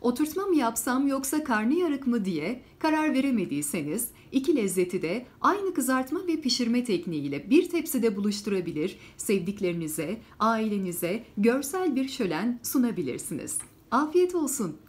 oturtma mı yapsam yoksa karnıyarık mı diye karar veremediyseniz iki lezzeti de aynı kızartma ve pişirme tekniğiyle bir tepside buluşturabilir, sevdiklerinize, ailenize görsel bir şölen sunabilirsiniz. Afiyet olsun.